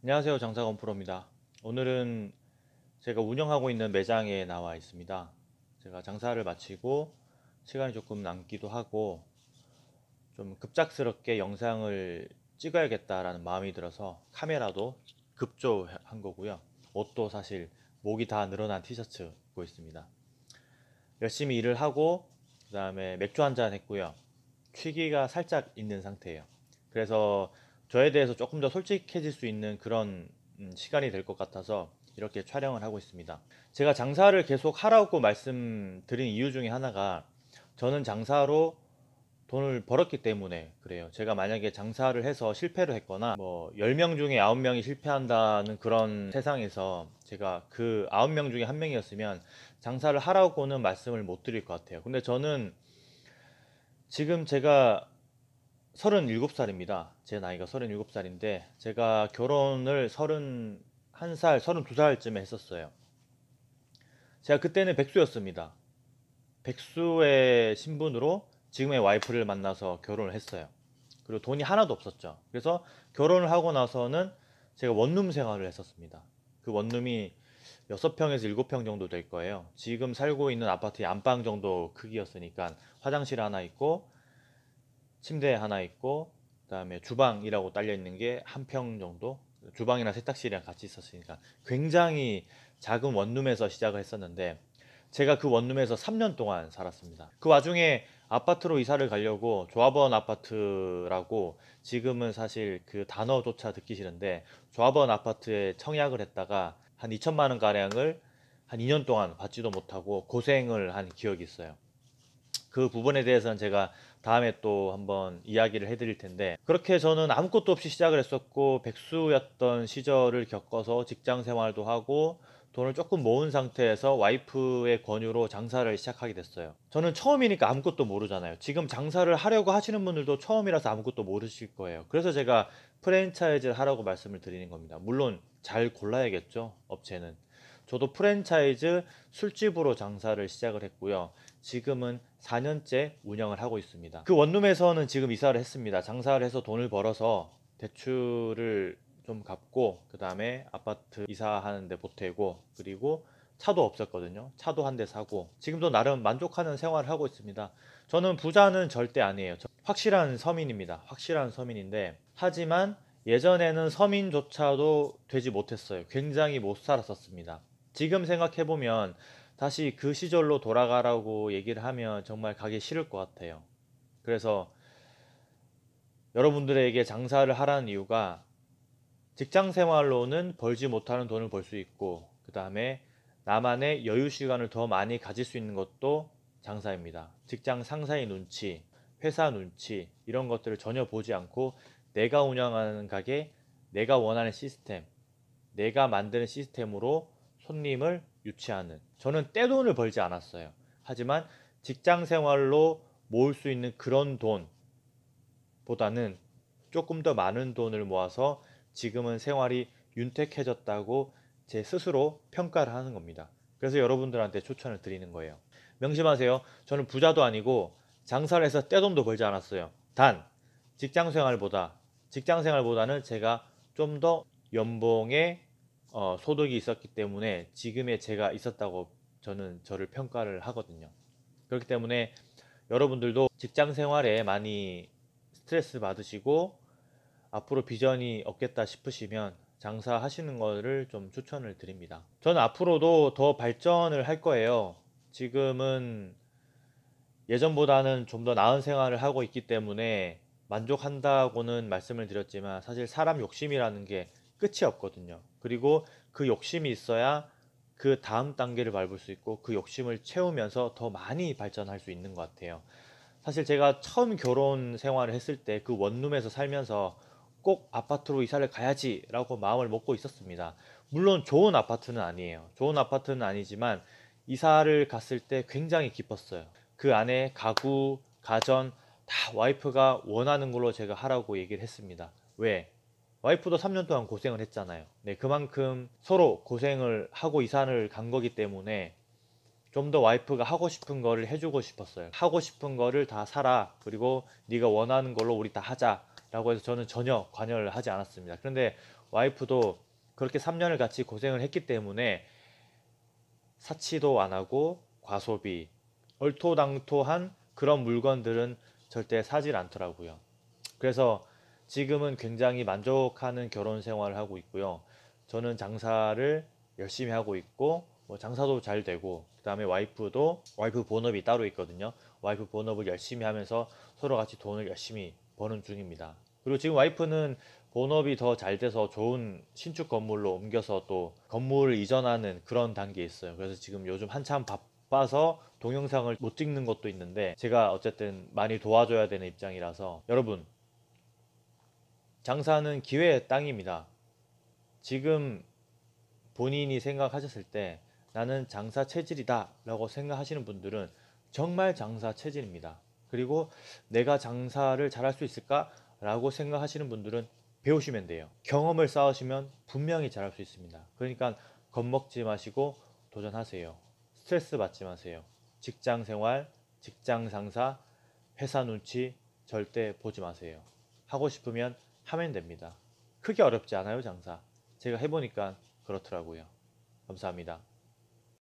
안녕하세요 장사건 프로입니다 오늘은 제가 운영하고 있는 매장에 나와 있습니다 제가 장사를 마치고 시간이 조금 남기도 하고 좀 급작스럽게 영상을 찍어야겠다라는 마음이 들어서 카메라도 급조한 거고요 옷도 사실 목이 다 늘어난 티셔츠 입고 있습니다 열심히 일을 하고 그 다음에 맥주 한잔 했고요 취기가 살짝 있는 상태예요 그래서 저에 대해서 조금 더 솔직해질 수 있는 그런 음, 시간이 될 것 같아서 이렇게 촬영을 하고 있습니다. 제가 장사를 계속 하라고 말씀드린 이유 중에 하나가 저는 장사로 돈을 벌었기 때문에 그래요. 제가 만약에 장사를 해서 실패를 했거나 뭐 10명 중에 9명이 실패한다는 그런 세상에서 제가 그 9명 중에 한 명이었으면 장사를 하라고는 말씀을 못 드릴 것 같아요. 근데 저는 지금 제가 37살입니다. 제 나이가 37살인데 제가 결혼을 31살, 32살쯤에 했었어요. 제가 그때는 백수였습니다. 백수의 신분으로 지금의 와이프를 만나서 결혼을 했어요. 그리고 돈이 하나도 없었죠. 그래서 결혼을 하고 나서는 제가 원룸 생활을 했었습니다. 그 원룸이 6평에서 7평 정도 될 거예요. 지금 살고 있는 아파트의 안방 정도 크기였으니까 화장실 하나 있고 침대 하나 있고 그다음에 주방이라고 딸려 있는 게 한 평 정도 주방이나 세탁실이랑 같이 있었으니까 굉장히 작은 원룸에서 시작을 했었는데 제가 그 원룸에서 3년 동안 살았습니다. 그 와중에 아파트로 이사를 가려고 조합원 아파트라고 지금은 사실 그 단어조차 듣기 싫은데 조합원 아파트에 청약을 했다가 한 2천만 원 가량을 한 2년 동안 받지도 못하고 고생을 한 기억이 있어요. 그 부분에 대해서는 제가 다음에 또 한번 이야기를 해드릴 텐데 그렇게 저는 아무것도 없이 시작을 했었고 백수였던 시절을 겪어서 직장 생활도 하고 돈을 조금 모은 상태에서 와이프의 권유로 장사를 시작하게 됐어요. 저는 처음이니까 아무것도 모르잖아요. 지금 장사를 하려고 하시는 분들도 처음이라서 아무것도 모르실 거예요. 그래서 제가 프랜차이즈를 하라고 말씀을 드리는 겁니다. 물론 잘 골라야겠죠, 업체는. 저도 프랜차이즈 술집으로 장사를 시작을 했고요. 지금은 4년째 운영을 하고 있습니다. 그 원룸에서는 지금 이사를 했습니다. 장사를 해서 돈을 벌어서 대출을 좀 갚고 그 다음에 아파트 이사하는데 보태고 그리고 차도 없었거든요. 차도 한 대 사고 지금도 나름 만족하는 생활을 하고 있습니다. 저는 부자는 절대 아니에요. 확실한 서민입니다. 확실한 서민인데 하지만 예전에는 서민조차도 되지 못했어요. 굉장히 못 살았었습니다. 지금 생각해보면 다시 그 시절로 돌아가라고 얘기를 하면 정말 가기 싫을 것 같아요. 그래서 여러분들에게 장사를 하라는 이유가 직장 생활로는 벌지 못하는 돈을 벌 수 있고, 그 다음에 나만의 여유 시간을 더 많이 가질 수 있는 것도 장사입니다. 직장 상사의 눈치, 회사 눈치, 이런 것들을 전혀 보지 않고 내가 운영하는 가게, 내가 원하는 시스템, 내가 만드는 시스템으로 손님을 유치하는 저는 떼돈을 벌지 않았어요. 하지만 직장 생활로 모을 수 있는 그런 돈보다는 조금 더 많은 돈을 모아서 지금은 생활이 윤택해졌다고 제 스스로 평가를 하는 겁니다. 그래서 여러분들한테 추천을 드리는 거예요. 명심하세요. 저는 부자도 아니고 장사를 해서 떼돈도 벌지 않았어요. 단 직장 생활보다 직장 생활보다는 제가 좀 더 연봉의 어, 소득이 있었기 때문에 지금의 제가 있었다고 저는 저를 평가를 하거든요. 그렇기 때문에 여러분들도 직장 생활에 많이 스트레스 받으시고 앞으로 비전이 없겠다 싶으시면 장사하시는 거를 좀 추천을 드립니다. 저는 앞으로도 더 발전을 할 거예요. 지금은 예전보다는 좀 더 나은 생활을 하고 있기 때문에 만족한다고는 말씀을 드렸지만 사실 사람 욕심이라는 게 끝이 없거든요. 그리고 그 욕심이 있어야 그 다음 단계를 밟을 수 있고 그 욕심을 채우면서 더 많이 발전할 수 있는 것 같아요. 사실 제가 처음 결혼 생활을 했을 때 그 원룸에서 살면서 꼭 아파트로 이사를 가야지라고 마음을 먹고 있었습니다. 물론 좋은 아파트는 아니에요. 좋은 아파트는 아니지만 이사를 갔을 때 굉장히 기뻤어요. 그 안에 가구, 가전 다 와이프가 원하는 걸로 제가 하라고 얘기를 했습니다. 왜? 와이프도 3년 동안 고생을 했잖아요. 네, 그만큼 서로 고생을 하고 이사를 간 거기 때문에 좀 더 와이프가 하고 싶은 거를 해주고 싶었어요. 하고 싶은 거를 다 사라. 그리고 네가 원하는 걸로 우리 다 하자라고 해서 저는 전혀 관여를 하지 않았습니다. 그런데 와이프도 그렇게 3년을 같이 고생을 했기 때문에 사치도 안 하고 과소비, 얼토당토한 그런 물건들은 절대 사질 않더라고요. 그래서 지금은 굉장히 만족하는 결혼 생활을 하고 있고요. 저는 장사를 열심히 하고 있고 뭐 장사도 잘 되고 그다음에 와이프도 와이프 본업이 따로 있거든요. 와이프 본업을 열심히 하면서 서로 같이 돈을 열심히 버는 중입니다. 그리고 지금 와이프는 본업이 더 잘 돼서 좋은 신축 건물로 옮겨서 또 건물을 이전하는 그런 단계에 있어요. 그래서 지금 요즘 한참 바빠서 동영상을 못 찍는 것도 있는데 제가 어쨌든 많이 도와줘야 되는 입장이라서 여러분 장사는 기회의 땅입니다. 지금 본인이 생각하셨을 때 나는 장사 체질이다 라고 생각하시는 분들은 정말 장사 체질입니다. 그리고 내가 장사를 잘할 수 있을까? 라고 생각하시는 분들은 배우시면 돼요. 경험을 쌓으시면 분명히 잘할 수 있습니다. 그러니까 겁먹지 마시고 도전하세요. 스트레스 받지 마세요. 직장 생활, 직장 상사, 회사 눈치 절대 보지 마세요. 하고 싶으면 하면 됩니다. 크게 어렵지 않아요 장사. 제가 해보니까 그렇더라고요. 감사합니다.